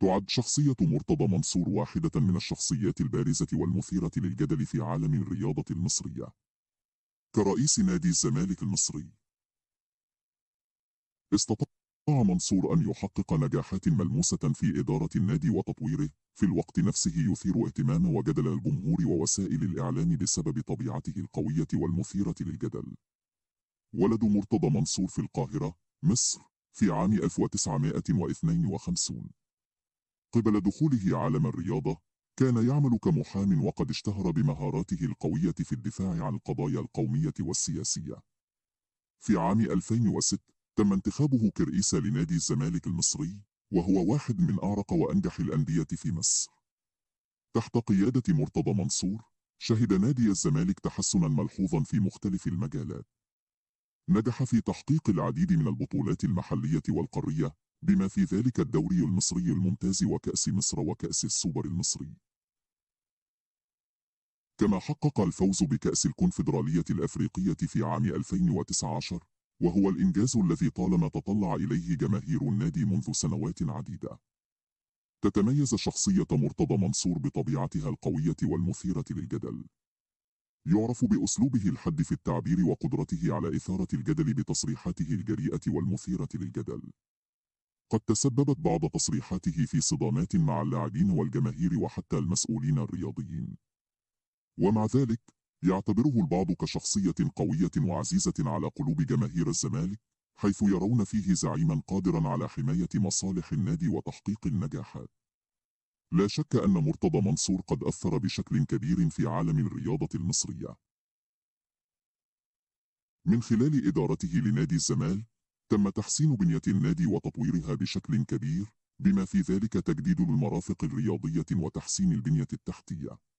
تعد شخصية مرتضى منصور واحدة من الشخصيات البارزة والمثيرة للجدل في عالم الرياضة المصرية كرئيس نادي الزمالك المصري استطاع منصور أن يحقق نجاحات ملموسة في إدارة النادي وتطويره في الوقت نفسه يثير اهتمام وجدل الجمهور ووسائل الإعلام بسبب طبيعته القوية والمثيرة للجدل ولد مرتضى منصور في القاهرة مصر في عام 1952 قبل دخوله عالم الرياضة كان يعمل كمحام وقد اشتهر بمهاراته القوية في الدفاع عن القضايا القومية والسياسية في عام 2006 تم انتخابه كرئيس لنادي الزمالك المصري وهو واحد من أعرق وأنجح الأندية في مصر تحت قيادة مرتضى منصور شهد نادي الزمالك تحسنا ملحوظا في مختلف المجالات نجح في تحقيق العديد من البطولات المحلية والقارية بما في ذلك الدوري المصري الممتاز وكأس مصر وكأس السوبر المصري كما حقق الفوز بكأس الكونفدرالية الأفريقية في عام 2019 وهو الإنجاز الذي طالما تطلع إليه جماهير النادي منذ سنوات عديدة تتميز شخصية مرتضى منصور بطبيعتها القوية والمثيرة للجدل يعرف بأسلوبه الحد في التعبير وقدرته على إثارة الجدل بتصريحاته الجريئة والمثيرة للجدل قد تسببت بعض تصريحاته في صدامات مع اللاعبين والجماهير وحتى المسؤولين الرياضيين ومع ذلك يعتبره البعض كشخصية قوية وعزيزة على قلوب جماهير الزمالك حيث يرون فيه زعيما قادرا على حماية مصالح النادي وتحقيق النجاحات لا شك أن مرتضى منصور قد أثر بشكل كبير في عالم الرياضة المصرية من خلال إدارته لنادي الزمال تم تحسين بنية النادي وتطويرها بشكل كبير بما في ذلك تجديد المرافق الرياضية وتحسين البنية التحتية